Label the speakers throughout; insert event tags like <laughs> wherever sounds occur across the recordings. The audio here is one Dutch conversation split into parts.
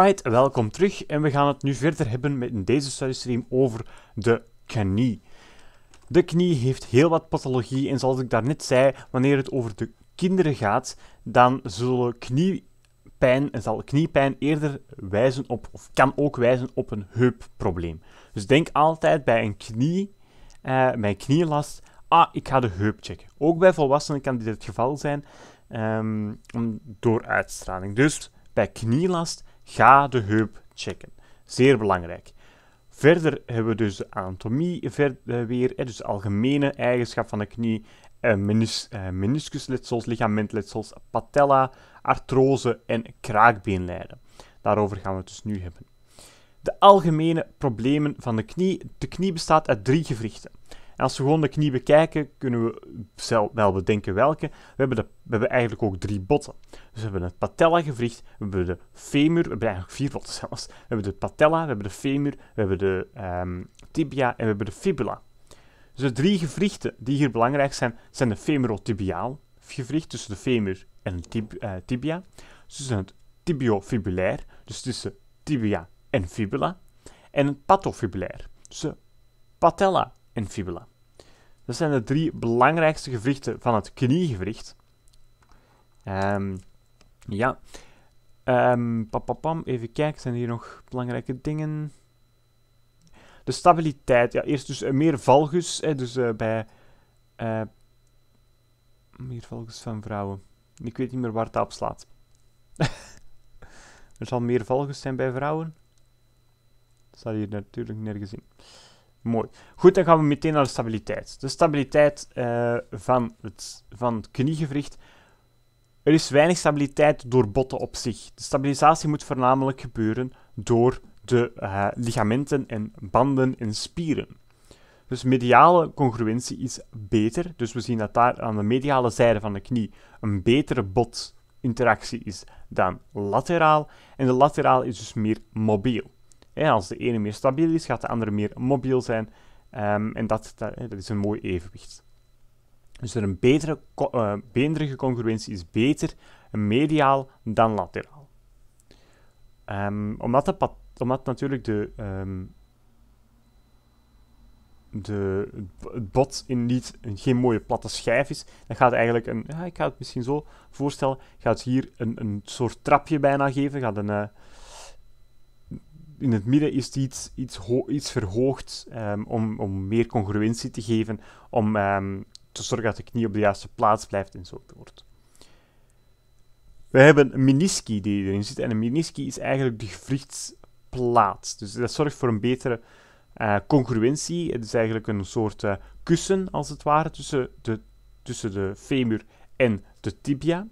Speaker 1: Alright, welkom terug en we gaan het nu verder hebben met deze studiestream over de knie. De knie heeft heel wat pathologie en zoals ik daarnet zei, wanneer het over de kinderen gaat, dan zullen kniepijn, zal kniepijn eerder wijzen op, of kan ook wijzen op een heupprobleem. Dus denk altijd bij een knie, uh, bij knielast, ah, ik ga de heup checken. Ook bij volwassenen kan dit het geval zijn ehm, door uitstraling. Dus bij knielast Ga de heup checken. Zeer belangrijk. Verder hebben we dus de anatomie weer, dus de algemene eigenschap van de knie, eh, menis, eh, meniscusletsels, ligamentletsels, patella, artrose en kraakbeenlijden. Daarover gaan we het dus nu hebben. De algemene problemen van de knie. De knie bestaat uit drie gewrichten als we gewoon de knie bekijken, kunnen we wel bedenken welke. We hebben, de, we hebben eigenlijk ook drie botten. Dus we hebben het patella gevricht, we hebben de femur, we hebben eigenlijk vier botten zelfs. We hebben de patella, we hebben de femur, we hebben de ehm, tibia en we hebben de fibula. Dus de drie gewrichten die hier belangrijk zijn, zijn de femorotibiaal gewricht tussen de femur en de eh, tibia. Dus het tibiofibulair, dus tussen tibia en fibula. En het patofibulair, dus patella en fibula. Dat zijn de drie belangrijkste gewrichten van het kniegewricht. Um, ja. Um, ehm, papapam, even kijken, zijn hier nog belangrijke dingen? De stabiliteit. Ja, eerst dus eh, meer valgus. Hè, dus eh, bij... Eh, meer valgus van vrouwen. Ik weet niet meer waar het op slaat. <laughs> er zal meer valgus zijn bij vrouwen. Dat staat hier natuurlijk nergens in. Mooi. Goed, dan gaan we meteen naar de stabiliteit. De stabiliteit eh, van, het, van het kniegewricht. Er is weinig stabiliteit door botten op zich. De stabilisatie moet voornamelijk gebeuren door de eh, ligamenten en banden en spieren. Dus mediale congruentie is beter. Dus we zien dat daar aan de mediale zijde van de knie een betere botinteractie is dan lateraal. En de lateraal is dus meer mobiel als de ene meer stabiel is, gaat de andere meer mobiel zijn. Ehm, en dat, dat, is een mooi evenwicht. Dus een betere, uh, eh, beenderige congruentie is beter mediaal dan lateraal. Ehm, omdat, de, omdat natuurlijk de, ehm, de, het bot in niet, geen mooie platte schijf is, dan gaat eigenlijk een, ja, ik ga het misschien zo voorstellen, gaat hier een, een soort trapje bijna geven, gaat een, eh, in het midden is iets, iets, iets verhoogd ehm, om, om meer congruentie te geven, om ehm, te zorgen dat de knie op de juiste plaats blijft enzovoort. We hebben een meniski die erin zit en een meniski is eigenlijk de gewrichtsplaat. Dus dat zorgt voor een betere uh, congruentie. Het is eigenlijk een soort eh, kussen als het ware tussen de, tussen de femur en de tibia.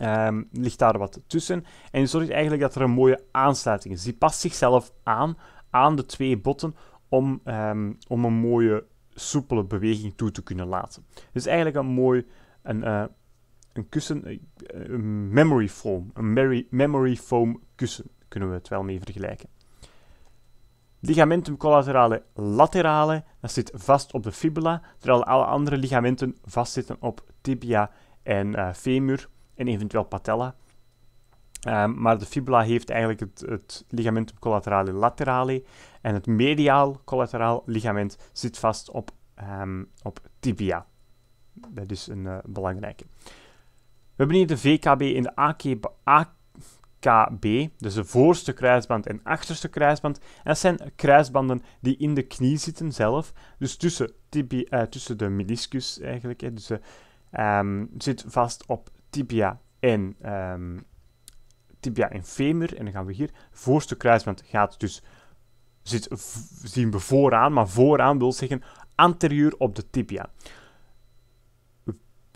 Speaker 1: Um, ligt daar wat tussen. En je zorgt eigenlijk dat er een mooie aansluiting is. Die past zichzelf aan, aan de twee botten, om, ehm, om een mooie, soepele beweging toe te kunnen laten. Dus eigenlijk een mooi, een, eh, een kussen, eh, een memory foam, een memory foam kussen, kunnen we het wel mee vergelijken. Ligamentum collaterale laterale, dat zit vast op de fibula, terwijl alle andere ligamenten vastzitten op tibia en eh, femur en eventueel patella. Ehm, maar de fibula heeft eigenlijk het, het ligamentum collaterale laterale en het mediaal collateraal ligament zit vast op, ehm, op tibia. Dat is een eh, belangrijke. We hebben hier de VKB en de AKB, dus de voorste kruisband en achterste kruisband. En dat zijn kruisbanden die in de knie zitten zelf, dus tussen, eh, tussen de meniscus eigenlijk. Hè, dus, eh, ehm, zit vast op tibia en ehm, tibia en femur. En dan gaan we hier. Voorste kruisband gaat dus, zit, zien we vooraan, maar vooraan wil zeggen anterieur op de tibia.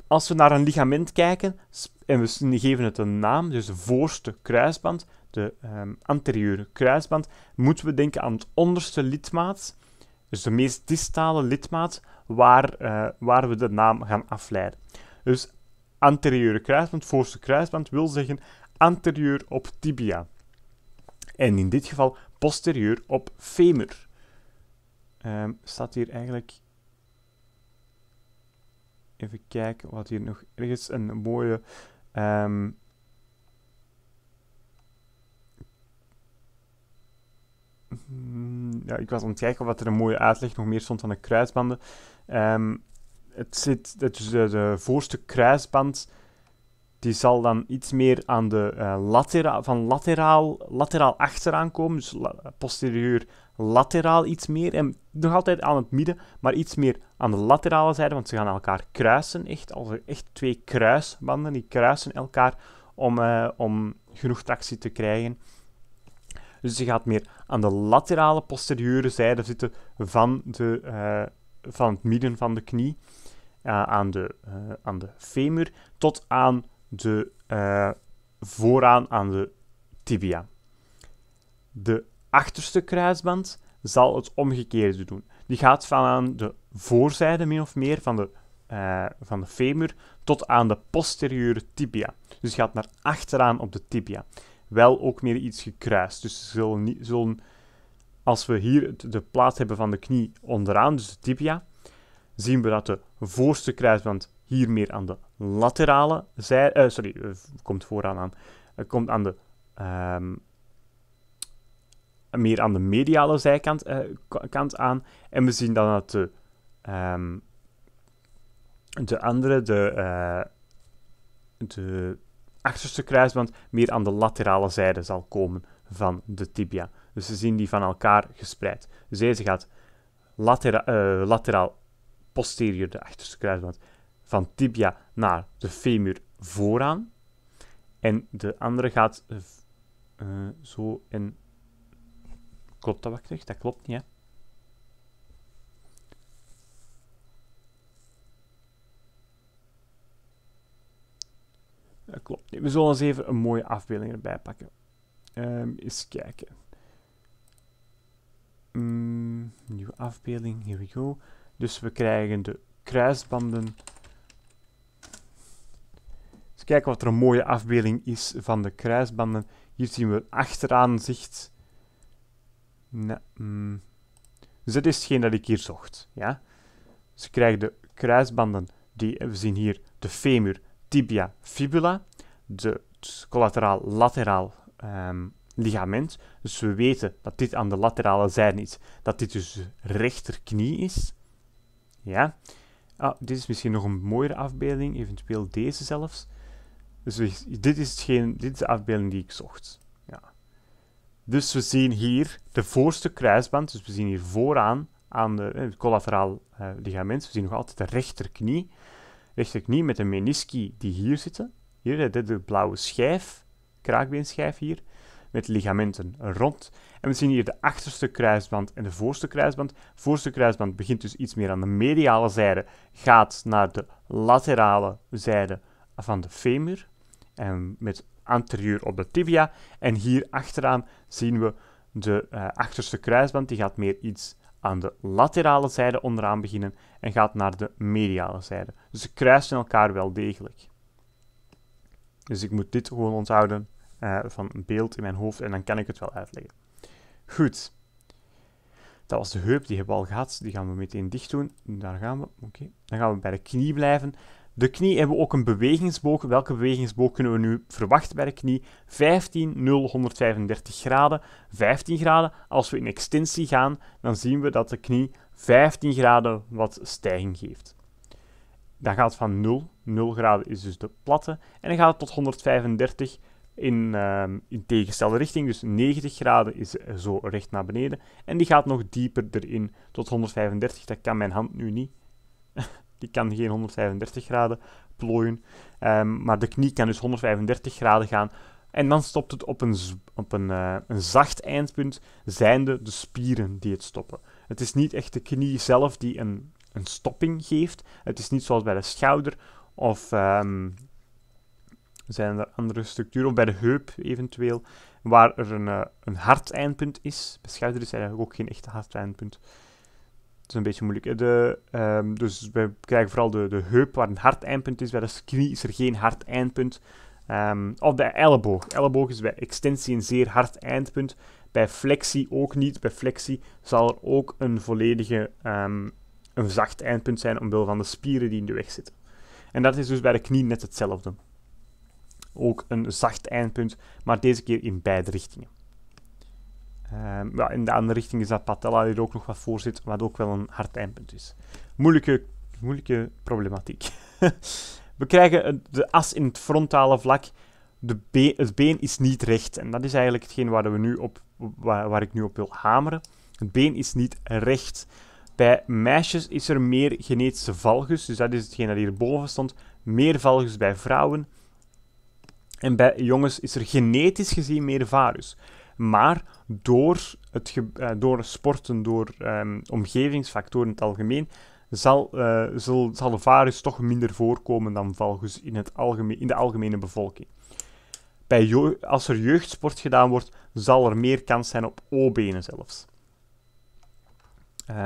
Speaker 1: Als we naar een ligament kijken en we geven het een naam, dus de voorste kruisband, de um, ehm, anterieure kruisband, moeten we denken aan het onderste lidmaat, dus de meest distale lidmaat, waar, eh, waar we de naam gaan afleiden. Dus anterieure kruisband, voorste kruisband, wil zeggen anterieur op tibia. En in dit geval posterieur op femur. Um, staat hier eigenlijk... Even kijken wat hier nog ergens een mooie... Um, ja, ik was aan het kijken wat er een mooie uitleg nog meer stond van de kruisbanden. Um, het zit, dat de, de, voorste kruisband die zal dan iets meer aan de, uh, van lateraal, lateraal achteraan komen. Dus la posterieur lateraal iets meer. En nog altijd aan het midden, maar iets meer aan de laterale zijde. Want ze gaan elkaar kruisen. Echt, als er echt twee kruisbanden. Die kruisen elkaar om, eh, om genoeg tractie te krijgen. Dus je gaat meer aan de laterale posteriore zijde zitten van, de, eh, van het midden van de knie. Eh, aan, de, eh, aan de femur tot aan de eh, vooraan aan de tibia. De achterste kruisband zal het omgekeerde doen. Die gaat van aan de voorzijde min of meer van de, uh, van de femur tot aan de posteriore tibia. Dus gaat naar achteraan op de tibia. Wel ook meer iets gekruist. Dus zullen, zullen, als we hier de plaats hebben van de knie onderaan, dus de tibia, zien we dat de voorste kruisband hier meer aan de laterale zij, eh, sorry, eh, komt vooraan aan, eh, komt aan de, ehm, meer aan de mediale zijkant kant aan. En we zien dan dat de, ehm, de andere, de, de achterste kruisband, meer aan de laterale zijde zal komen van de tibia. Dus we zien die van elkaar gespreid. Dus deze gaat latera, lateraal posterior, de achterste kruisband, van tibia naar de femur vooraan. En de andere gaat eh, zo en... Klopt dat wat ik Dat klopt niet, hè? Dat klopt. We zullen eens even een mooie afbeelding erbij pakken. Ehm, eens kijken. Mm, nieuwe afbeelding, here we go. Dus we krijgen de kruisbanden. Even kijken wat er een mooie afbeelding is van de kruisbanden. Hier zien we achteraan achteraanzicht. Nee, mm. Dus dat is hetgeen dat ik hier zocht. Ja? Dus we krijgen de kruisbanden. Die, we zien hier de femur, tibia, fibula. De collateraal, lateraal ehm, ligament. Dus we weten dat dit aan de laterale zijde is. Dat dit dus de rechterknie is. Ja. Ah, dit is misschien nog een mooiere afbeelding, eventueel deze zelfs. Dus dit, is hetgeen, dit is de afbeelding die ik zocht. Ja. Dus we zien hier de voorste kruisband, dus we zien hier vooraan aan de, eh, het collateraal eh, ligament, we zien nog altijd de rechterknie. Rechterknie met de menisci die hier zitten. Hier, eh, de, de blauwe schijf, kraakbeenschijf hier, met ligamenten rond. En we zien hier de achterste kruisband en de voorste kruisband. De voorste kruisband begint dus iets meer aan de mediale zijde, gaat naar de laterale zijde van de femur. En met anterieur op de tibia. En hier achteraan zien we de eh, achterste kruisband, die gaat meer iets aan de laterale zijde onderaan beginnen en gaat naar de mediale zijde. Dus ze kruisen elkaar wel degelijk. Dus ik moet dit gewoon onthouden eh, van een beeld in mijn hoofd en dan kan ik het wel uitleggen. Goed. Dat was de heup, die hebben we al gehad. Die gaan we meteen dicht doen. Daar gaan we. Oké. Dan gaan we bij de knie blijven. De knie hebben we ook een bewegingsboog. Welke bewegingsboog kunnen we nu verwachten bij de knie? 15, 0, 135 graden. 15 graden. Als we in extensie gaan, dan zien we dat de knie 15 graden wat stijging geeft. Dan gaat het van 0. 0 graden is dus de platte. En dan gaat het tot 135 in, um, in tegenstelde richting. Dus 90 graden is zo recht naar beneden. En die gaat nog dieper erin tot 135. Dat kan mijn hand nu niet. <laughs> die kan geen 135 graden plooien. Ehm, maar de knie kan dus 135 graden gaan. En dan stopt het op een, op een, eh, een zacht eindpunt, zijnde de spieren die het stoppen. Het is niet echt de knie zelf die een, een stopping geeft. Het is niet zoals bij de schouder of ehm, zijn er andere structuren, of bij de heup eventueel, waar er een, eh, een hard eindpunt is. Bij schouder is eigenlijk ook geen echte hard eindpunt. het is een beetje moeilijk. De, ehm, dus we krijgen vooral de, de heup waar een hard eindpunt is. Bij de knie is er geen hard eindpunt. Ehm, of bij elleboog. Elleboog is bij extensie een zeer hard eindpunt. Bij flexie ook niet. Bij flexie zal er ook een volledige ehm, een zacht eindpunt zijn omwille van de spieren die in de weg zitten. En dat is dus bij de knie net hetzelfde ook een zacht eindpunt, maar deze keer in beide richtingen. Ehm, ja, in de andere richting is dat patella hier ook nog wat voor zit, wat ook wel een hard eindpunt is. Moeilijke, moeilijke problematiek. <laughs> We krijgen de as in het frontale vlak. De het been is niet recht. En dat is eigenlijk hetgeen waar, we nu op, waar, waar ik nu op wil hameren. Het been is niet recht. Bij meisjes is er meer genetische valgus, dus dat is hetgeen dat hierboven stond. Meer valgus bij vrouwen. En bij jongens is er genetisch gezien meer varus. Maar door, het eh, door sporten, door ehm, omgevingsfactoren in het algemeen, zal, eh, zal, zal de varus toch minder voorkomen dan valgus in, het algemeen, in de algemene bevolking. Bij als er jeugdsport gedaan wordt, zal er meer kans zijn op O-benen zelfs. Um,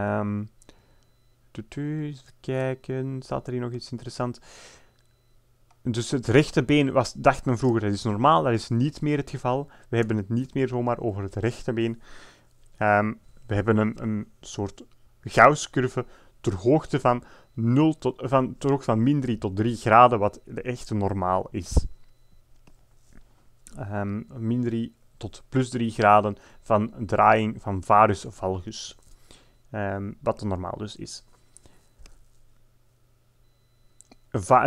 Speaker 1: ehm, even kijken, staat er hier nog iets interessants? Dus het rechterbeen was, dacht men vroeger, dat is normaal, dat is niet meer het geval. We hebben het niet meer zomaar over het rechterbeen. Um, we hebben een, een soort gausscurve ter hoogte van, 0 tot, van, ter hoogte van min 3 tot 3 graden, wat de echte normaal is. Ehm, min 3 tot plus 3 graden van draaiing van varus valgus, ehm, wat de normaal dus is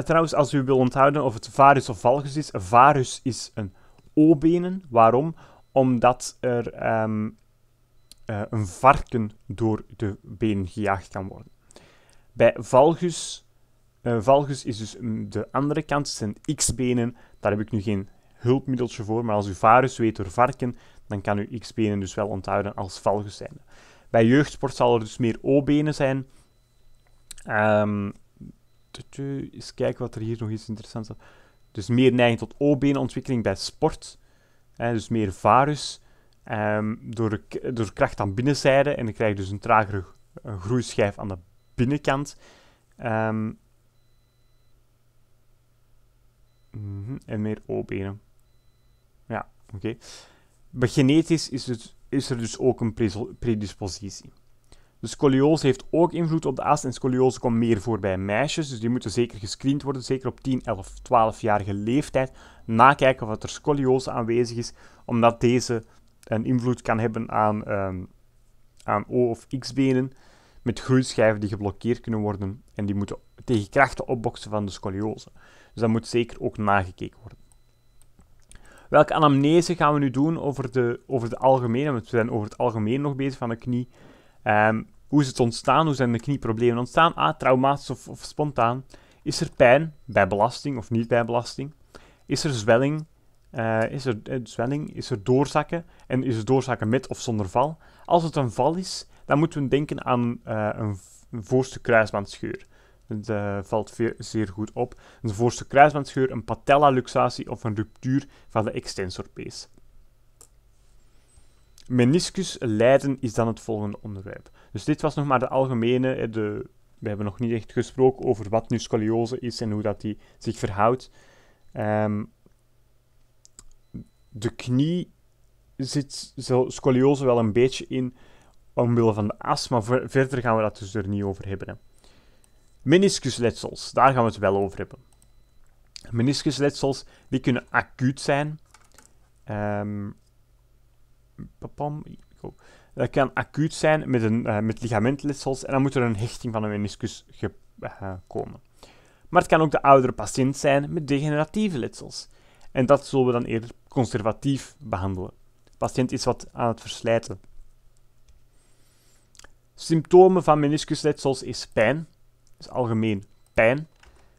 Speaker 1: trouwens, als u wil onthouden of het varus of valgus is, varus is een O-benen. Waarom? Omdat er ehm, eh, een varken door de been gejaagd kan worden. Bij valgus, eh, valgus is dus de andere kant, het zijn X-benen. Daar heb ik nu geen hulpmiddeltje voor, maar als u varus weet door varken, dan kan u X-benen dus wel onthouden als valgus zijn. Bij jeugdsport zal er dus meer O-benen zijn. Um, eens kijken wat er hier nog iets interessants is. Dus meer neiging tot O-benenontwikkeling bij sport. Hè, dus meer varus. Ehm, door, door kracht aan binnenzijde. En dan krijg je dus een tragere een groeischijf aan de binnenkant. Ehm, mhm, en meer O-benen. Ja, oké. Bij genetisch is, het, is er dus ook een predispositie scoliose heeft ook invloed op de as en scoliose komt meer voor bij meisjes. Dus die moeten zeker gescreend worden, zeker op 10, 11, 12-jarige leeftijd. Nakijken of er scoliose aanwezig is, omdat deze een invloed kan hebben aan, ehm, aan O- of X-benen met groeischijven die geblokkeerd kunnen worden en die moeten tegen krachten opboksen van de scoliose. Dus dat moet zeker ook nagekeken worden. Welke anamnese gaan we nu doen over de, over de algemene? Want we zijn over het algemeen nog bezig van de knie. Ehm, hoe is het ontstaan? Hoe zijn de knieproblemen ontstaan? A. Ah, traumatisch of, of spontaan. Is er pijn bij belasting of niet bij belasting? Is er zwelling? Eh, is, er, eh, zwelling? is er doorzakken? En is het doorzakken met of zonder val? Als het een val is, dan moeten we denken aan eh, een, een, voorste kruisbandscheur. Dat valt zeer goed op. Een voorste kruisbandscheur, een patella luxatie of een ruptuur van de extensorpees. Meniscus lijden is dan het volgende onderwerp. Dus dit was nog maar de algemene. De, we hebben nog niet echt gesproken over wat nu scoliose is en hoe dat die zich verhoudt. Ehm, de knie zit scoliose wel een beetje in omwille van de as, maar verder gaan we dat dus er niet over hebben. Meniscusletsels, daar gaan we het wel over hebben. Meniscusletsels die kunnen acuut zijn. Ehm dat kan acuut zijn met, een, eh, met ligamentletsels en dan moet er een hechting van een meniscus eh, komen. Maar het kan ook de oudere patiënt zijn met degeneratieve letsels. En dat zullen we dan eerder conservatief behandelen. De patiënt is wat aan het verslijten. Symptomen van meniscusletsels is pijn, dus algemeen pijn,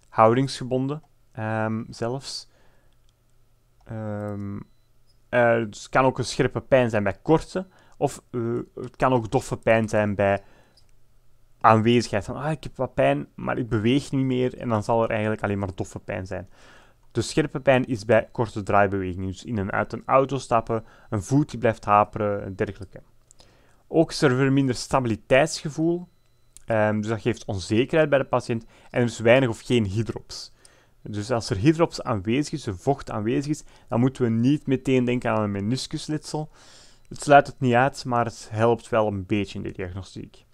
Speaker 1: houdingsgebonden ehm, zelfs. Ehm. Eh, dus het kan ook een scherpe pijn zijn bij korte. Of eh, het kan ook doffe pijn zijn bij aanwezigheid. Van, ah, ik heb wat pijn, maar ik beweeg niet meer. En dan zal er eigenlijk alleen maar doffe pijn zijn. De scherpe pijn is bij korte draaibewegingen. Dus in en uit een auto stappen, een voet die blijft haperen en dergelijke. Ook is er minder stabiliteitsgevoel. Ehm, dus dat geeft onzekerheid bij de patiënt. En er is dus weinig of geen hydrops. Dus als er hydrops aanwezig is, er vocht aanwezig is, dan moeten we niet meteen denken aan een meniscusletsel. Het sluit het niet uit, maar het helpt wel een beetje in de diagnostiek.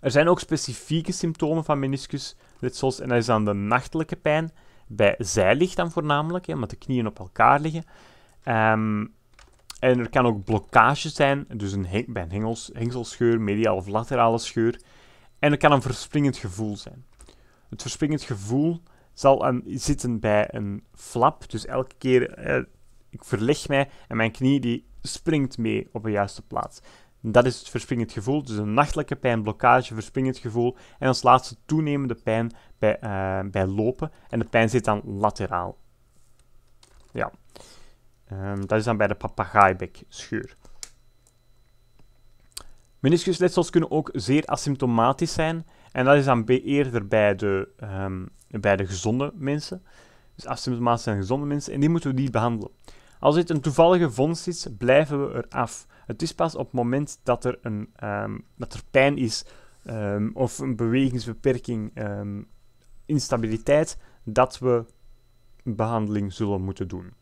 Speaker 1: Er zijn ook specifieke symptomen van meniscusletsels en dat is dan de nachtelijke pijn, bij zijlicht dan voornamelijk, hè, omdat de knieën op elkaar liggen. Ehm, en er kan ook blokkage zijn, dus een bij een hengels, hengselscheur, mediaal of laterale scheur. En er kan een verspringend gevoel zijn. Het verspringend gevoel zal aan, zitten bij een flap. Dus elke keer, eh, ik verleg mij en mijn knie die springt mee op de juiste plaats. Dat is het verspringend gevoel, dus een nachtelijke pijn, blokkage, verspringend gevoel. En als laatste toenemende pijn bij, eh, bij lopen. En de pijn zit dan lateraal. Ja. Ehm, dat is dan bij de papagaaibekscheur. Meniscusletsels kunnen ook zeer asymptomatisch zijn. En dat is dan eerder bij de, um, bij de gezonde mensen. Dus asymptomatisch zijn gezonde mensen. En die moeten we niet behandelen. Als dit een toevallige vondst is, blijven we eraf. Het is pas op het moment dat er, een, ehm, dat er pijn is ehm, of een bewegingsbeperking, instabiliteit, dat we behandeling zullen moeten doen.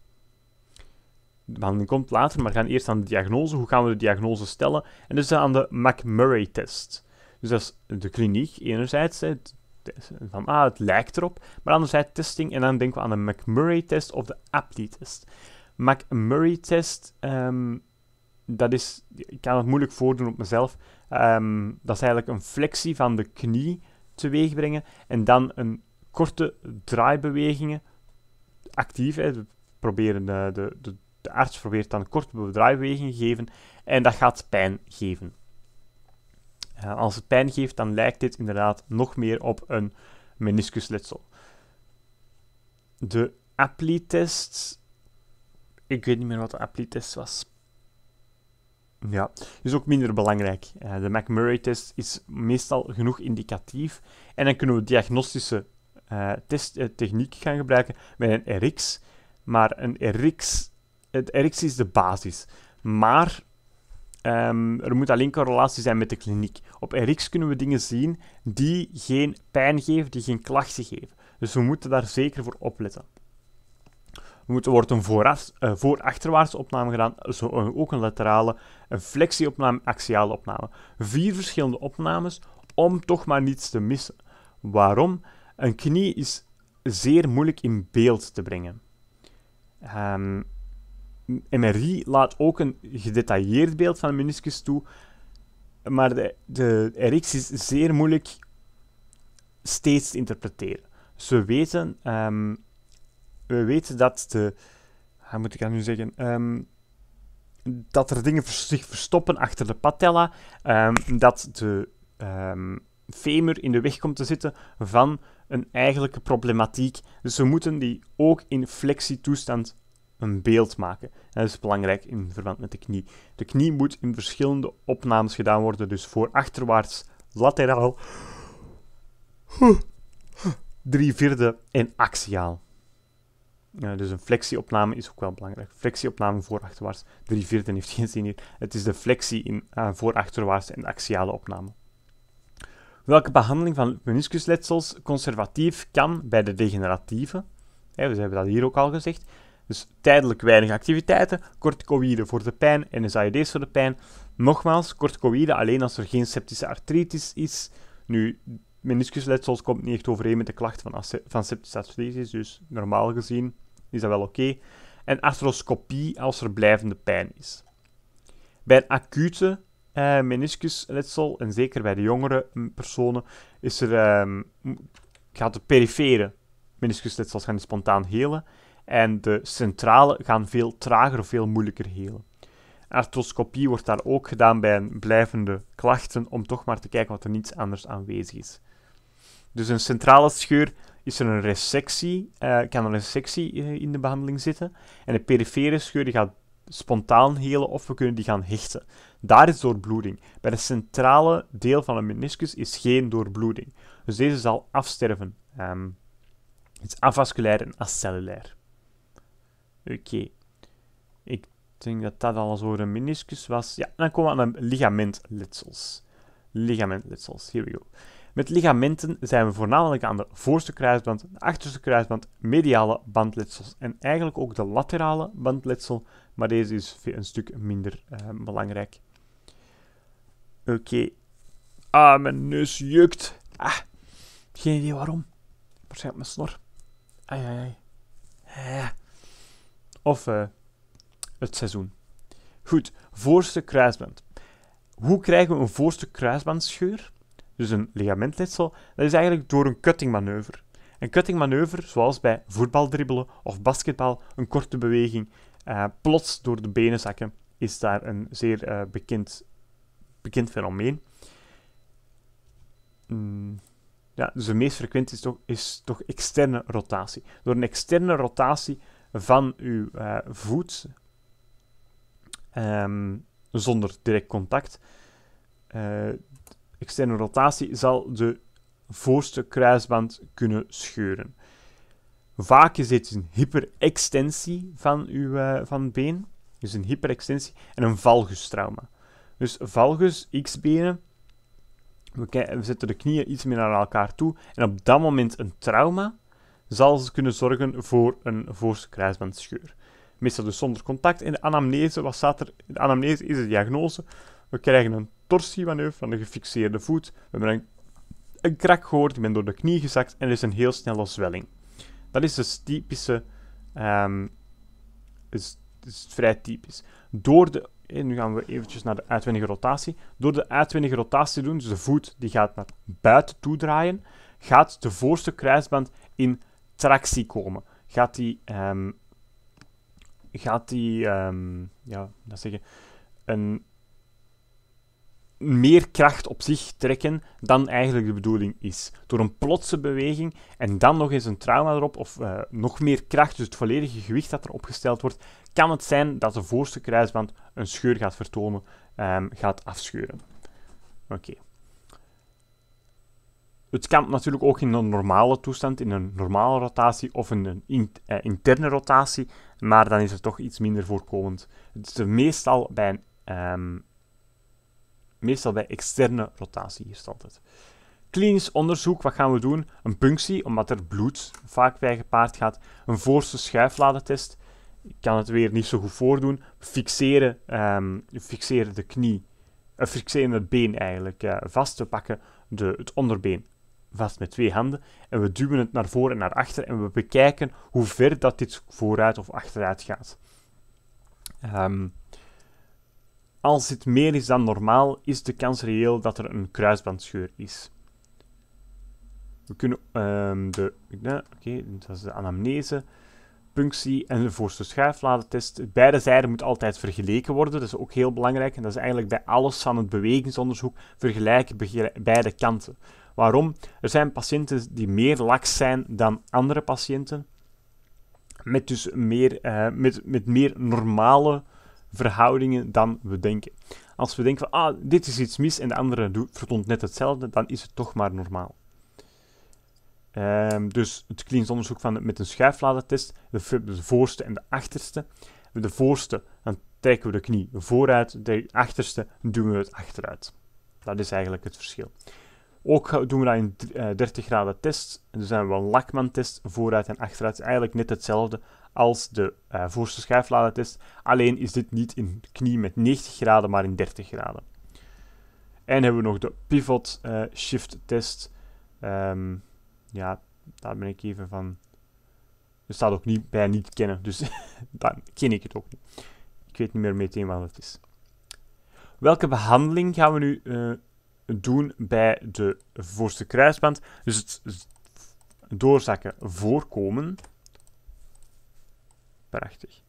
Speaker 1: De behandeling komt later, maar we gaan eerst aan de diagnose. Hoe gaan we de diagnose stellen? En dus aan de McMurray-test. Dus dat is de kliniek enerzijds, van ah, het lijkt erop, maar anderzijds testing en dan denken we aan de McMurray-test of de aptly-test. McMurray-test, ehm, dat is, ik kan het moeilijk voordoen op mezelf, ehm, dat is eigenlijk een flexie van de knie teweeg brengen en dan een korte draaibewegingen actief. proberen eh, de, de, de arts probeert dan korte draaibewegingen te geven en dat gaat pijn geven als het pijn geeft, dan lijkt dit inderdaad nog meer op een meniscusletsel. De apli Ik weet niet meer wat de apli was. Ja, is ook minder belangrijk. Eh, de McMurray-test is meestal genoeg indicatief. En dan kunnen we diagnostische uh, test, eh, techniek gaan gebruiken met een RX. Maar een RX, het RX is de basis. Maar Ehm, er moet alleen correlatie zijn met de kliniek. Op RX kunnen we dingen zien die geen pijn geven, die geen klachten geven. Dus we moeten daar zeker voor opletten. Er wordt een voor eh, opname gedaan, zo, eh, ook een laterale, een flexieopname, axiale opname. Vier verschillende opnames om toch maar niets te missen. Waarom? Een knie is zeer moeilijk in beeld te brengen. Um, MRI laat ook een gedetailleerd beeld van de meniscus toe, maar de, de RX is zeer moeilijk steeds te interpreteren. Ze dus we weten, ehm, we weten dat de, hoe moet ik dat nu zeggen, ehm, dat er dingen zich verstoppen achter de patella, ehm, dat de femur in de weg komt te zitten van een eigenlijke problematiek. Dus we moeten die ook in flexietoestand een beeld maken. En dat is belangrijk in verband met de knie. De knie moet in verschillende opnames gedaan worden, dus voor achterwaarts, lateraal, drie vierde en axiaal. dus een flexieopname is ook wel belangrijk. Flexieopname voor achterwaarts, drie vierde heeft geen zin hier. Het is de flexie in, eh, voor achterwaarts en axiale opname. Welke behandeling van meniscusletsels conservatief kan bij de degeneratieve, dus we hebben dat hier ook al gezegd, dus tijdelijk weinig activiteiten, corticoïden voor de pijn, en NSAID's voor de pijn. Nogmaals, corticoïden alleen als er geen septische artritis is. Nu, meniscusletsels komt niet echt overeen met de klachten van, van septische artritis, dus normaal gezien is dat wel oké. En arthroscopie als er blijvende pijn is. Bij een acute eh, meniscusletsel, en zeker bij de jongere mm, personen, is er, ehm, gaat de perifere meniscusletsels gaan spontaan helen. En de centrale gaan veel trager of veel moeilijker helen. Arthroscopie wordt daar ook gedaan bij een blijvende klachten, om toch maar te kijken wat er niets anders aanwezig is. Dus een centrale scheur is er een resectie, uh, kan een resectie eh, in de behandeling zitten. En de perifere scheur die gaat spontaan helen of we kunnen die gaan hechten. Daar is doorbloeding. Bij het centrale deel van een meniscus is geen doorbloeding. Dus deze zal afsterven. Ehm, het is avasculair en acellulair. Oké. Ik denk dat dat alles over een meniscus was. Ja, dan komen we aan de ligamentletsels. Ligamentletsels, here we go. Met ligamenten zijn we voornamelijk aan de voorste kruisband, de achterste kruisband, mediale bandletsels en eigenlijk ook de laterale bandletsel, maar deze is een stuk minder ehm, belangrijk. Oké. Ah, mijn neus jukt. Ah, geen idee waarom. Waarschijnlijk mijn snor. Ai, ai, ai. Ah of eh, het seizoen. Goed, voorste kruisband. Hoe krijgen we een voorste kruisbandscheur, dus een ligamentletsel? Dat is eigenlijk door een cuttingmanoeuvre. Een cuttingmanoeuvre, zoals bij voetbaldribbelen of basketbal, een korte beweging, eh, plots door de benen zakken, is daar een zeer eh, bekend, bekend fenomeen. Mm, ja, dus de meest frequent is toch, is toch externe rotatie. Door een externe rotatie van uw eh, voet ehm, zonder direct contact. Uh, externe rotatie zal de voorste kruisband kunnen scheuren. Vaak is dit een hyperextensie van uw uh, van been, dus een hyperextensie en een valgustrauma. Dus valgus, x-benen, we, we zetten de knieën iets meer naar elkaar toe en op dat moment een trauma zal ze kunnen zorgen voor een voorste kruisbandscheur. Meestal dus zonder contact. In de anamnese, wat staat er? In de anamnese is de diagnose. We krijgen een torsiemanoeuvre van de gefixeerde voet. We hebben een, krak gehoord, je bent door de knie gezakt en er is een heel snelle zwelling. Dat is dus typische... Ehm, is, is vrij typisch. Door de eh, nu gaan we eventjes naar de uitwendige rotatie. Door de uitwendige rotatie te doen, dus de voet die gaat naar buiten toedraaien, gaat de voorste kruisband in tractie komen? Gaat die, ehm, gaat die ehm, ja, dat zeggen, een, meer kracht op zich trekken dan eigenlijk de bedoeling is. Door een plotse beweging en dan nog eens een trauma erop, of eh, nog meer kracht, dus het volledige gewicht dat erop gesteld wordt, kan het zijn dat de voorste kruisband een scheur gaat vertonen, um, gaat afscheuren. Oké. Het kan natuurlijk ook in een normale toestand, in een normale rotatie of in een eh, interne rotatie, maar dan is het toch iets minder voorkomend. Het is meestal bij een, ehm, meestal bij externe rotatie hier het. Klinisch onderzoek, wat gaan we doen? Een punctie, omdat er bloed vaak bij gepaard gaat. Een voorste schuifladetest. Ik kan het weer niet zo goed voordoen. Fixeren, ehm, fixeren de knie, eh, fixeren het been eigenlijk eh, vast te pakken, de, het onderbeen vast met twee handen en we duwen het naar voren en naar achter en we bekijken hoe ver dat dit vooruit of achteruit gaat. Ehm, als dit meer is dan normaal, is de kans reëel dat er een kruisbandscheur is. We kunnen ehm, de, ja, oké, dat is de anamnese, punctie en de voorste schuifladentest. Beide zijden moet altijd vergeleken worden, dat is ook heel belangrijk. En dat is eigenlijk bij alles van het bewegingsonderzoek, vergelijken beide kanten. Waarom? Er zijn patiënten die meer laks zijn dan andere patiënten. Met dus meer, eh, met, met meer normale verhoudingen dan we denken. Als we denken van, ah, dit is iets mis en de andere vertoont net hetzelfde, dan is het toch maar normaal. Ehm, dus het klinisch onderzoek van, met een schuifladetest, de, voorste en de achterste. De voorste, dan trekken we de knie vooruit, de achterste doen we het achteruit. Dat is eigenlijk het verschil. Ook doen we dat in 30 eh, graden test. Dus zijn we een Lakman-test, vooruit en achteruit. eigenlijk net hetzelfde als de uh, voorste schuifladentest. Alleen is dit niet in knie met 90 graden, maar in 30 graden. En hebben we nog de pivot eh, shift test. Ehm, ja, daar ben ik even van. Er staat ook niet bij niet kennen, dus <laughs> dan ken ik het ook niet. Ik weet niet meer meteen wat het is. Welke behandeling gaan we nu doen bij de voorste kruisband. Dus het doorzakken voorkomen. Prachtig.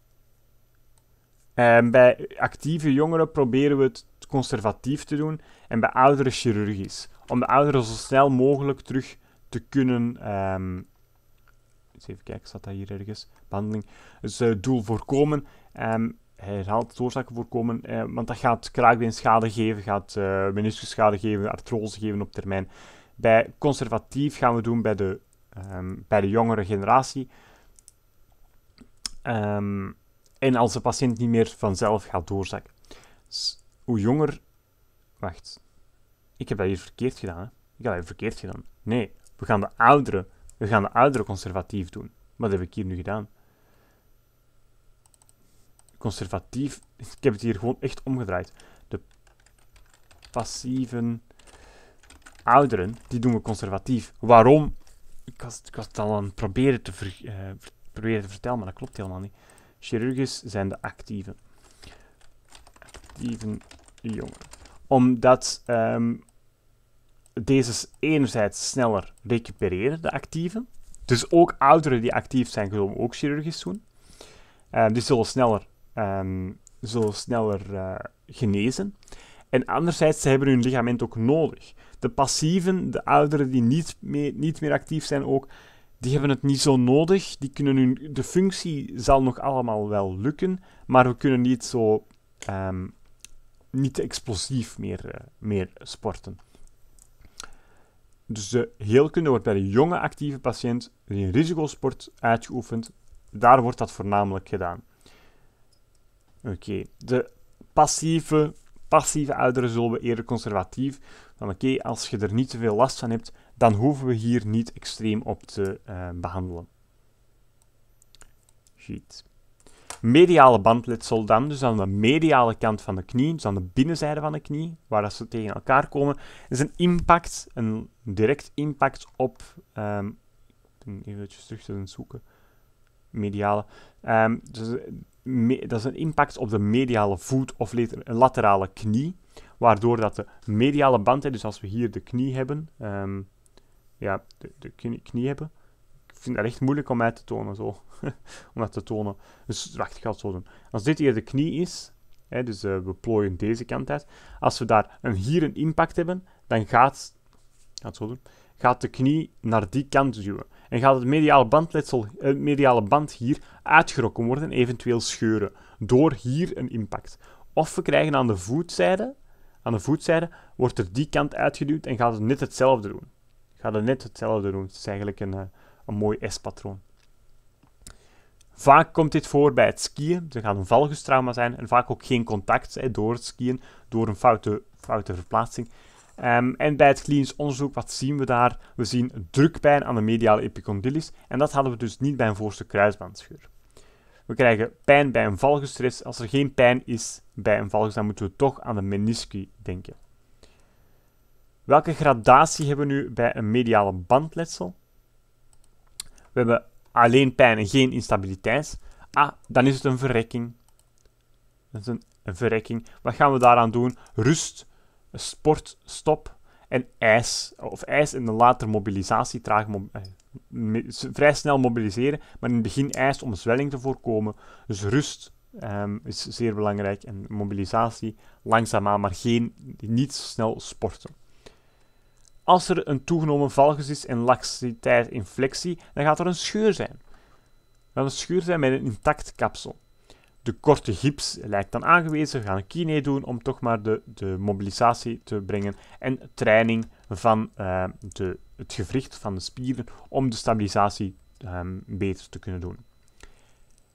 Speaker 1: bij actieve jongeren proberen we het conservatief te doen en bij ouderen chirurgisch. Om de ouderen zo snel mogelijk terug te kunnen. Um, eens even kijken, staat dat hier ergens? Behandeling. Dus eh, doel voorkomen. Um, herhaald oorzaken voorkomen. Eh, want dat gaat kraakbeen schade geven, gaat uh, schade geven, artrose geven op termijn. Bij conservatief gaan we doen bij de, ehm, bij de jongere generatie. Ehm, en als de patiënt niet meer vanzelf gaat doorzakken. hoe jonger... Wacht. Ik heb dat hier verkeerd gedaan. Hè? Ik heb dat verkeerd gedaan. Nee, we gaan de oudere, we gaan de ouderen conservatief doen. Wat heb ik hier nu gedaan? conservatief. Ik heb het hier gewoon echt omgedraaid. De passieve ouderen, die doen we conservatief. Waarom? Ik was, het al aan proberen te, eh, proberen te vertellen, maar dat klopt helemaal niet. Chirurgisch zijn de actieve. actieven jongeren. Omdat ehm, deze enerzijds sneller recupereren, de actieve. Dus ook ouderen die actief zijn, zullen ook chirurgisch doen. Ehm, die zullen sneller um, ehm, zo sneller eh, genezen. En anderzijds, ze hebben hun ligament ook nodig. De passieven, de ouderen die niet meer, niet meer actief zijn ook, die hebben het niet zo nodig. Die kunnen hun, de functie zal nog allemaal wel lukken, maar we kunnen niet zo um, niet explosief meer, eh, meer sporten. Dus de heelkunde wordt bij de jonge actieve patiënt die een risicosport uitgeoefend. Daar wordt dat voornamelijk gedaan. Oké, de passieve, passieve ouderen zullen we eerder conservatief. Van oké, als je er niet te veel last van hebt, dan hoeven we hier niet extreem op te eh, behandelen. Goed. Mediale bandletsel dan, dus aan de mediale kant van de knie, dus aan de binnenzijde van de knie, waar dat ze tegen elkaar komen, is een impact, een direct impact op... Um, even terug te zoeken. Mediale. Um, dus dat is een impact op de mediale voet of laterale knie, waardoor dat de mediale band, dus als we hier de knie hebben, ehm, ja, de, knie, hebben, ik vind dat echt moeilijk om uit te tonen zo, <laughs> om dat te tonen. Dus wacht, ik ga zo doen. Als dit hier de knie is, hè, dus eh, we plooien deze kant uit, als we daar een, hier een impact hebben, dan gaat, ik zo doen, gaat de knie naar die kant duwen en gaat het mediale, bandletsel, eh, het mediale band hier uitgerokken worden en eventueel scheuren door hier een impact. Of we krijgen aan de voetzijde, aan de voetzijde wordt er die kant uitgeduwd en gaat het net hetzelfde doen. Gaat het net hetzelfde doen. Het is eigenlijk een, eh, een mooi S-patroon. Vaak komt dit voor bij het skiën. Er gaat een valgustrauma zijn en vaak ook geen contact hè, door het skiën, door een foute, foute verplaatsing. Ehm, en bij het klinisch onderzoek, wat zien we daar? We zien drukpijn aan de mediale epicondylis. En dat hadden we dus niet bij een voorste kruisbandscheur. We krijgen pijn bij een valgusstress. Als er geen pijn is bij een valgus, dan moeten we toch aan de meniscus denken. Welke gradatie hebben we nu bij een mediale bandletsel? We hebben alleen pijn en geen instabiliteit. Ah, dan is het een verrekking. Dat is een, een verrekking. Wat gaan we daaraan doen? Rust sport, stop en ijs. Of ijs en de later mobilisatie, eh, vrij snel mobiliseren, maar in het begin ijs om zwelling te voorkomen. Dus rust ehm, is zeer belangrijk en mobilisatie langzaamaan, maar geen, niet snel sporten. Als er een toegenomen valgus is en laxiteit in flexie, dan gaat er een scheur zijn. Dat een scheur zijn met een intact kapsel de korte gips lijkt dan aangewezen. We gaan een kine doen om toch maar de, de mobilisatie te brengen. En training van eh, de, het gewricht van de spieren om de stabilisatie ehm, beter te kunnen doen.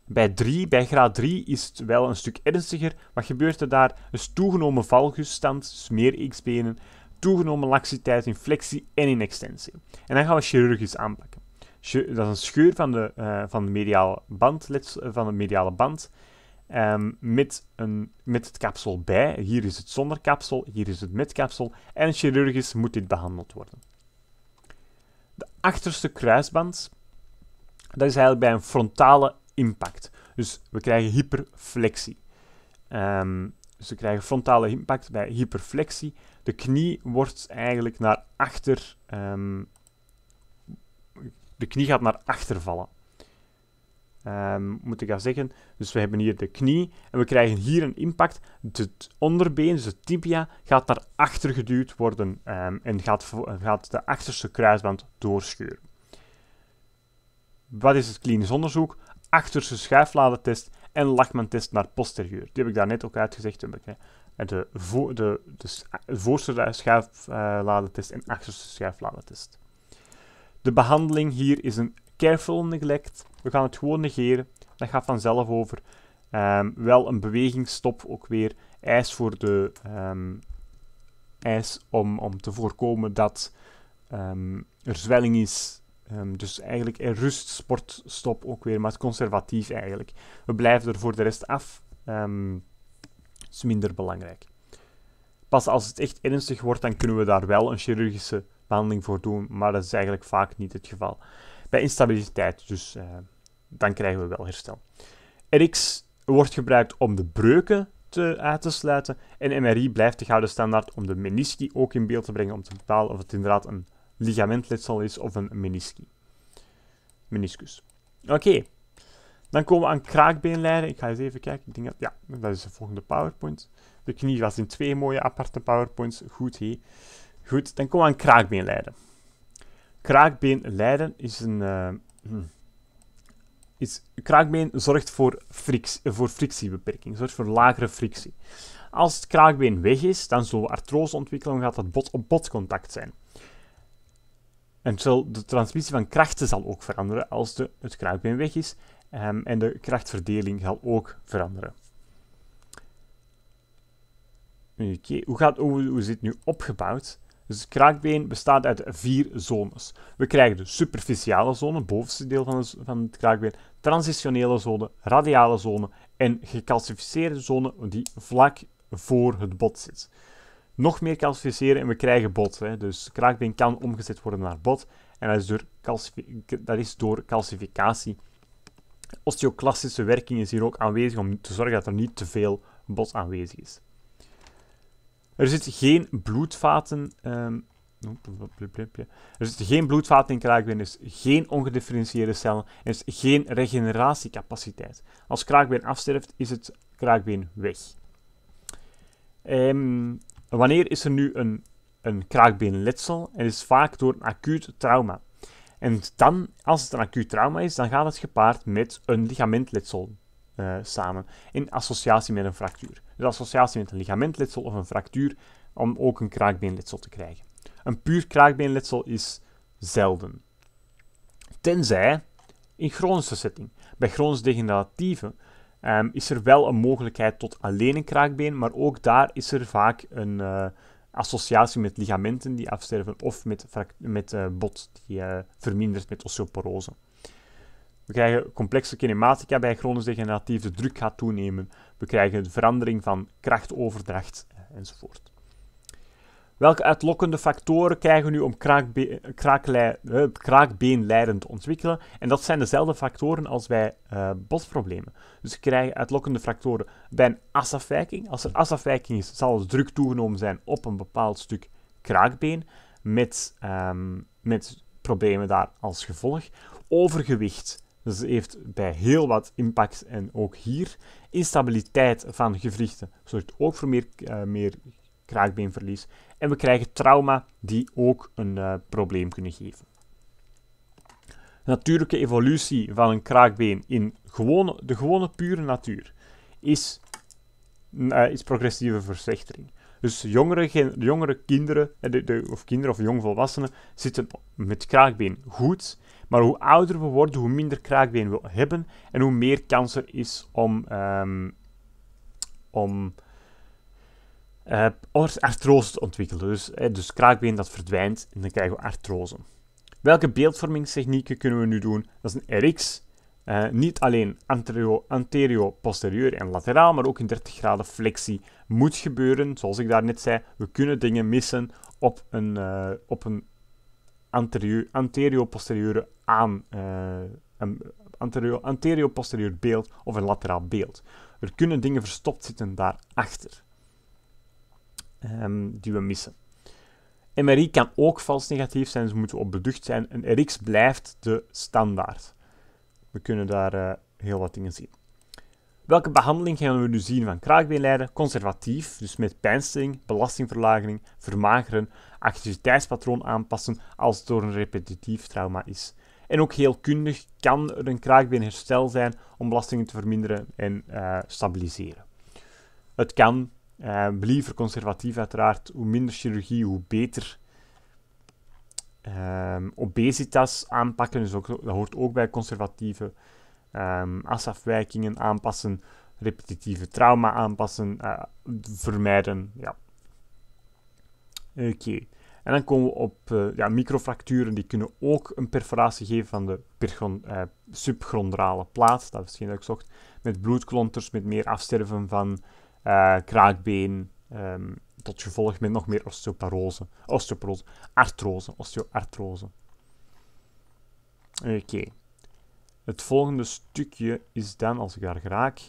Speaker 1: Bij, 3, bij graad 3 is het wel een stuk ernstiger. Wat gebeurt er daar? Dus toegenomen valgusstand, dus meer x-benen, toegenomen laxiteit in flexie en in extensie. En dan gaan we chirurgisch aanpakken. Dat is een scheur van de, eh, van de mediale band, van de mediale band. Ehm, met, een, met het kapsel bij. Hier is het zonder kapsel, hier is het met kapsel. En chirurgisch moet dit behandeld worden. De achterste kruisband, dat is eigenlijk bij een frontale impact. Dus we krijgen hyperflexie. dus ehm, we krijgen frontale impact bij hyperflexie. De knie wordt eigenlijk naar achter... Ehm, de knie gaat naar achter vallen. Ehm, moet ik dat zeggen? Dus we hebben hier de knie en we krijgen hier een impact. Het onderbeen, dus de tibia, gaat naar achter geduwd worden ehm, en gaat, gaat, de achterste kruisband doorscheuren. Wat is het klinisch onderzoek? Achterste schuifladetest en lachmantest naar posterieur. Die heb ik daar net ook uitgezegd. De, vo de, de, de voorste schuifladentest en achterste schuifladentest. De behandeling hier is een careful neglect. We gaan het gewoon negeren. Dat gaat vanzelf over. Ehm, wel een bewegingstop, ook weer. Eis voor de... Um, eis om, om te voorkomen dat ehm, er zwelling is. dus eigenlijk een rust, sportstop ook weer. Maar het is conservatief eigenlijk. We blijven er voor de rest af. dat is minder belangrijk. Pas als het echt ernstig wordt, dan kunnen we daar wel een chirurgische behandeling voor doen. Maar dat is eigenlijk vaak niet het geval bij instabiliteit. Dus eh, dan krijgen we wel herstel. RX wordt gebruikt om de breuken te, uit te sluiten. En MRI blijft de gouden standaard om de menisci ook in beeld te brengen. Om te bepalen of het inderdaad een ligamentletsel is of een menisci. Meniscus. Oké. Dan komen we aan kraakbeenlijden. Ik ga eens even kijken. Ik denk dat, ja, dat is de volgende PowerPoint. De knie was in twee mooie aparte PowerPoints. Goed, hé. Goed, dan komen we aan kraakbeenlijden. Kraakbeen Leiden is een. Uh, is, kraakbeen zorgt voor, voor frictiebeperking, zorgt voor lagere frictie. Als het kraakbeen weg is, dan zullen we artrose ontwikkelen en gaat dat bot op bot contact zijn. En de transmissie van krachten zal ook veranderen als de, het kraakbeen weg is. Ehm, en de krachtverdeling zal ook veranderen. Oké, hoe, gaat, hoe, hoe is dit nu opgebouwd? Dus het kraakbeen bestaat uit vier zones. We krijgen de dus superficiale zone, het bovenste deel van, de, van het kraakbeen, transitionele zone, radiale zone en gecalcificeerde zone die vlak voor het bot zit. Nog meer calcificeren en we krijgen bot. Hè. Dus kraakbeen kan omgezet worden naar bot en dat is door, dat is door calcificatie. Osteoclastische werking is hier ook aanwezig om te zorgen dat er niet te veel bot aanwezig is. Er zitten geen bloedvaten. Ehm, er zitten geen bloedvaten in kraakbeen, er is geen ongedifferentieerde cellen, er is geen regeneratiecapaciteit. Als kraakbeen afsterft, is het kraakbeen weg. Ehm, wanneer is er nu een, een kraakbeenletsel? Het is vaak door een acuut trauma. En dan, als het een acuut trauma is, dan gaat het gepaard met een ligamentletsel. Eh, samen in associatie met een fractuur. De dus associatie met een ligamentletsel of een fractuur om ook een kraakbeenletsel te krijgen. Een puur kraakbeenletsel is zelden. Tenzij in chronische setting. Bij chronisch degeneratieve ehm, is er wel een mogelijkheid tot alleen een kraakbeen, maar ook daar is er vaak een eh, associatie met ligamenten die afsterven of met, met eh, bot die vermindert met osteoporose. We krijgen complexe kinematica bij chronisch degeneratief, de druk gaat toenemen. We krijgen een verandering van krachtoverdracht eh, enzovoort. Welke uitlokkende factoren krijgen we nu om eh, kraakbeen leidend kraakbeenlijden te ontwikkelen? En dat zijn dezelfde factoren als bij uh, eh, botproblemen. Dus we krijgen uitlokkende factoren bij een asafwijking. Als er asafwijking is, zal de druk toegenomen zijn op een bepaald stuk kraakbeen, met, ehm, met problemen daar als gevolg. Overgewicht dus heeft bij heel wat impact en ook hier instabiliteit van gewrichten. Zorgt ook voor meer, eh, meer kraakbeenverlies. En we krijgen trauma die ook een eh, probleem kunnen geven. Natuurlijke evolutie van een kraakbeen in gewone, de gewone pure natuur is, eh, is progressieve verslechtering. Dus jongere, jongere kinderen, de, of kinderen of jongvolwassenen, zitten met kraakbeen goed maar hoe ouder we worden, hoe minder kraakbeen we hebben en hoe meer kans er is om, um, om uh, artrose te ontwikkelen. Dus, eh, dus kraakbeen dat verdwijnt en dan krijgen we artrose. Welke beeldvormingstechnieken kunnen we nu doen? Dat is een RX. Eh, niet alleen anterior, anterio posterior en lateraal, maar ook in 30 graden flexie moet gebeuren. Zoals ik daar net zei, we kunnen dingen missen op een, uh, op een anterior, anterior aan, eh, een anterio posterieur beeld of een lateraal beeld. Er kunnen dingen verstopt zitten daarachter um, die we missen. MRI kan ook vals negatief zijn, dus moeten we op beducht zijn. Een RX blijft de standaard. We kunnen daar eh, heel wat dingen zien. Welke behandeling gaan we nu zien van kraakbeenlijden? Conservatief, dus met pijnstilling, belastingverlagering, vermageren, activiteitspatroon aanpassen als het door een repetitief trauma is. En ook heel kundig kan er een kraakbeenherstel zijn om belastingen te verminderen en eh, stabiliseren. Het kan, uh, conservatief uiteraard, hoe minder chirurgie, hoe beter. Ehm, obesitas aanpakken, dus ook, dat hoort ook bij conservatieve asafwijkingen ehm, aanpassen, repetitieve trauma aanpassen, uh, vermijden. Ja. Oké. Eh, en dan komen we op eh, ja, microfracturen, die kunnen ook een perforatie geven van de uh, subgrondrale plaat, dat is misschien ook zocht, met bloedklonters, met meer afsterven van kraakbeen, um, tot gevolg met nog meer osteoporose, osteoporose, artrose, osteoartrose. Oké. Het volgende stukje is dan, als ik daar raak,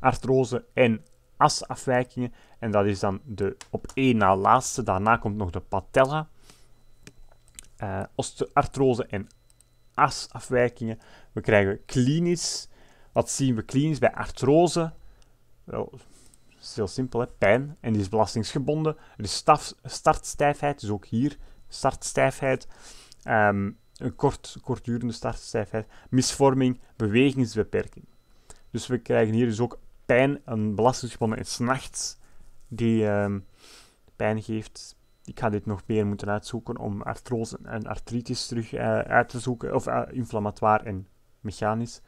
Speaker 1: artrose en asafwijkingen. En dat is dan de op één na laatste. Daarna komt nog de patella. Uh, en asafwijkingen. We krijgen klinisch. Wat zien we klinisch bij artrose? Wel, is heel simpel, hè? pijn. En die is belastingsgebonden. Er is startstijfheid, dus ook hier startstijfheid. Ehm, een kort, kortdurende startstijfheid. Misvorming, bewegingsbeperking. Dus we krijgen hier dus ook pijn, een belastinggespannen is nachts die ehm, pijn geeft. Ik ga dit nog meer moeten uitzoeken om artrose en artritis terug eh, uit te zoeken, of uh, inflammatoire en mechanisch.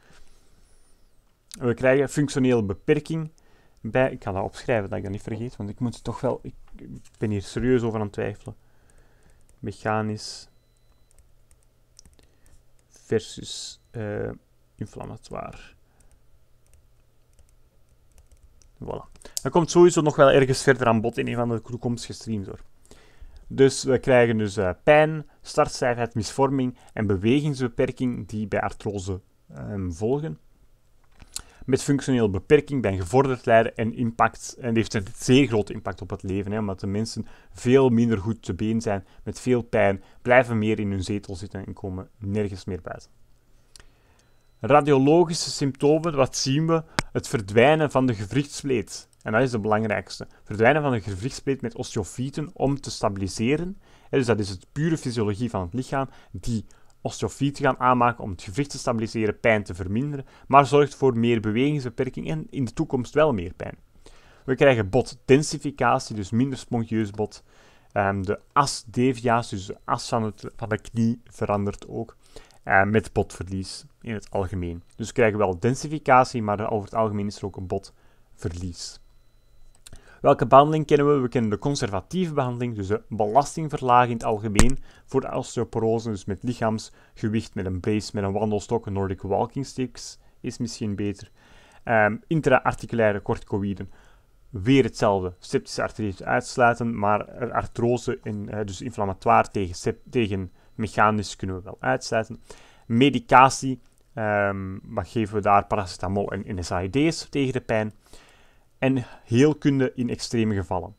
Speaker 1: We krijgen functionele beperking bij. Ik ga dat opschrijven dat ik dat niet vergeet, want ik moet toch wel. Ik, ben hier serieus over aan het twijfelen. Mechanisch versus uh, inflammatoire. Voilà. Dat komt sowieso nog wel ergens verder aan bod in een van de toekomstige streams Dus we krijgen dus eh, pijn, startstijfheid, misvorming en bewegingsbeperking die bij artrose ehm, volgen. Met functionele beperking bij een gevorderd lijden en impact. En heeft een zeer grote impact op het leven, hè, omdat de mensen veel minder goed te been zijn, met veel pijn, blijven meer in hun zetel zitten en komen nergens meer buiten. Radiologische symptomen, wat zien we? het verdwijnen van de gewrichtspleet En dat is het belangrijkste. Verdwijnen van de gewrichtspleet met osteofieten om te stabiliseren. dus dat is het pure fysiologie van het lichaam die osteofieten gaan aanmaken om het gewricht te stabiliseren, pijn te verminderen, maar zorgt voor meer bewegingsbeperking en in de toekomst wel meer pijn. We krijgen botdensificatie, dus minder spongieus bot. Ehm, de asdeviatie, dus de as van, het, van de knie, verandert ook. Eh, met botverlies in het algemeen. Dus we krijgen wel densificatie, maar over het algemeen is er ook een botverlies. Welke behandeling kennen we? We kennen de conservatieve behandeling, dus de belastingverlaging in het algemeen voor osteoporose, dus met lichaamsgewicht, met een brace, met een wandelstok, een Nordic walking sticks is misschien beter. Um, intra-articulaire corticoïden, weer hetzelfde. Septische arterie uitsluiten, maar artrose, en, eh, dus inflammatoire tegen, tegen Mechanisch kunnen we wel uitsluiten. Medicatie, um, wat geven we daar? Paracetamol en NSAID's tegen de pijn. En heelkunde in extreme gevallen.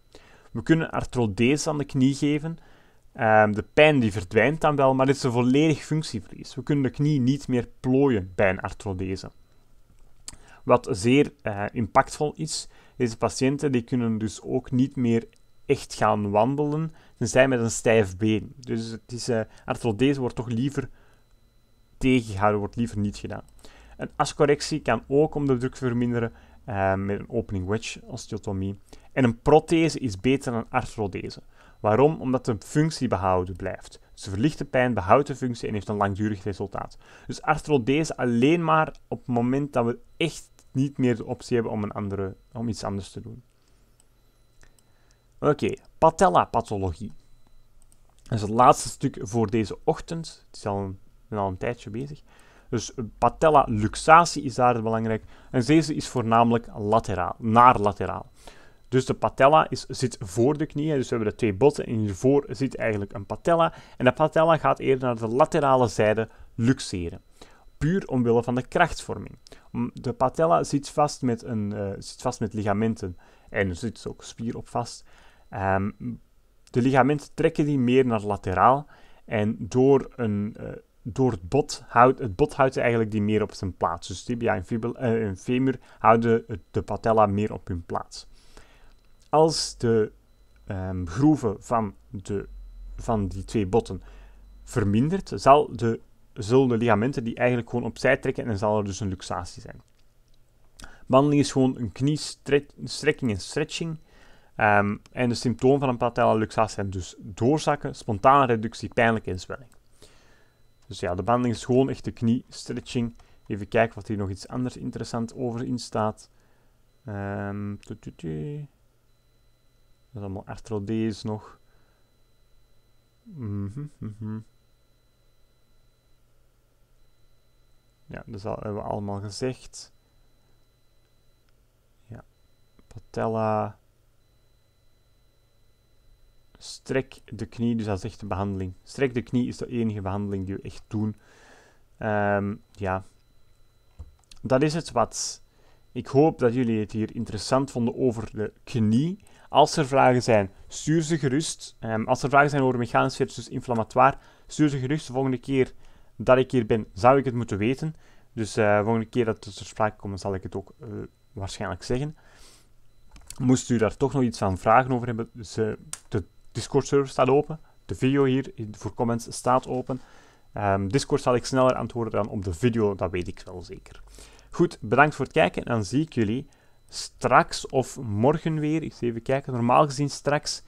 Speaker 1: We kunnen arthrodees aan de knie geven. Ehm, de pijn die verdwijnt dan wel, maar dit is een volledig functieverlies. We kunnen de knie niet meer plooien bij een arthrodese. Wat zeer eh, impactvol is, deze patiënten die kunnen dus ook niet meer echt gaan wandelen, tenzij met een stijf been. Dus het is, uh, eh, arthrodese wordt toch liever tegengehouden, wordt liever niet gedaan. Een ascorrectie kan ook om de druk te verminderen eh, met een opening wedge osteotomie. En een prothese is beter dan arthrodese. Waarom? Omdat de functie behouden blijft. Ze verlicht de pijn behoudt de functie en heeft een langdurig resultaat. Dus arthrodese alleen maar op het moment dat we echt niet meer de optie hebben om, een andere, om iets anders te doen. Oké, patella pathologie. Dat is het laatste stuk voor deze ochtend. Het is al een, tijdje bezig. Dus patella-luxatie is daar belangrijk. En deze is voornamelijk lateraal, naar lateraal. Dus de patella is, zit voor de knieën. Dus we hebben de twee botten en hiervoor zit eigenlijk een patella. En de patella gaat eerder naar de laterale zijde luxeren. Puur omwille van de krachtvorming. De patella zit vast met, een, eh, zit vast met ligamenten. En er zit dus ook spier op vast. Ehm, de ligamenten trekken die meer naar lateraal. En door, een, eh, door het bot houdt het bot houdt eigenlijk die meer op zijn plaats. Dus tibia en, eh, femur houden de patella meer op hun plaats. Als de um, groeven van, de, van die twee botten vermindert, zal de, zullen de ligamenten die eigenlijk gewoon opzij trekken en zal er dus een luxatie zijn. Behandeling is gewoon een strekking en stretching. Ehm, en de symptomen van een patella luxatie zijn dus doorzakken, spontane reductie, pijnlijke inzwelling. Dus ja, de banding is gewoon echt de knie, stretching. Even kijken wat hier nog iets anders interessant over in staat. Um, Dat is allemaal arthrodees nog. Mhm, mhm. Ja, dat hebben we allemaal gezegd. Ja, patella strek de knie, dus dat is echt de behandeling. Strek de knie is de enige behandeling die we echt doen. Ehm, ja, dat is het wat. Ik hoop dat jullie het hier interessant vonden over de knie. Als er vragen zijn, stuur ze gerust. Ehm, als er vragen zijn over mechanisch versus inflammatoire, stuur ze gerust. De volgende keer dat ik hier ben, zou ik het moeten weten. Dus eh, de volgende keer dat er sprake komt, zal ik het ook eh, waarschijnlijk zeggen. Moest u daar toch nog iets van vragen over hebben, dus, Discord server staat open. De video hier voor comments staat open. Ehm, Discord zal ik sneller antwoorden dan op de video, dat weet ik wel zeker. Goed, bedankt voor het kijken en dan zie ik jullie straks of morgen weer. Ik even kijken, normaal gezien straks,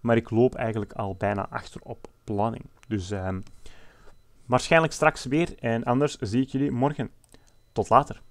Speaker 1: maar ik loop eigenlijk al bijna achter op planning. Dus ehm, waarschijnlijk straks weer en anders zie ik jullie morgen. Tot later.